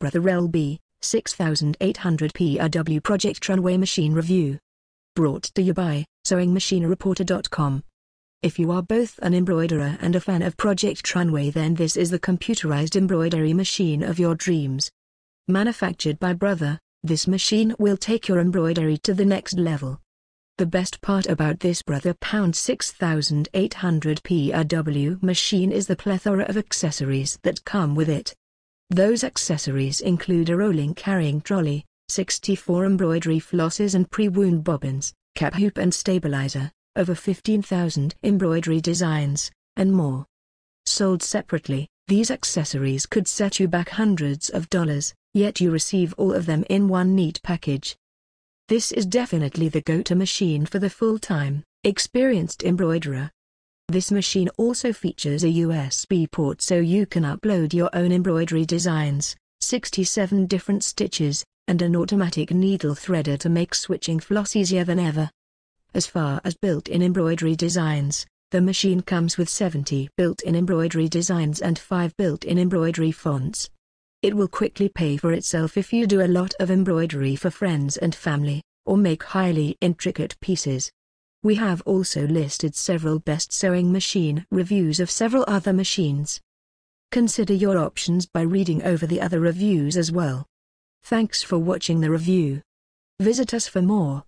Brother LB, 6800 PRW Project Tranway Machine Review. Brought to you by SewingMachineReporter.com. If you are both an embroiderer and a fan of Project Tranway then this is the computerized embroidery machine of your dreams. Manufactured by Brother, this machine will take your embroidery to the next level. The best part about this Brother Pound 6800 PRW machine is the plethora of accessories that come with it. Those accessories include a rolling carrying trolley, 64 embroidery flosses and pre-wound bobbins, cap hoop and stabilizer, over 15,000 embroidery designs, and more. Sold separately, these accessories could set you back hundreds of dollars, yet you receive all of them in one neat package. This is definitely the go-to machine for the full-time, experienced embroiderer, this machine also features a USB port so you can upload your own embroidery designs, 67 different stitches, and an automatic needle threader to make switching floss easier than ever. As far as built-in embroidery designs, the machine comes with 70 built-in embroidery designs and 5 built-in embroidery fonts. It will quickly pay for itself if you do a lot of embroidery for friends and family, or make highly intricate pieces. We have also listed several best sewing machine reviews of several other machines. Consider your options by reading over the other reviews as well. Thanks for watching the review. Visit us for more.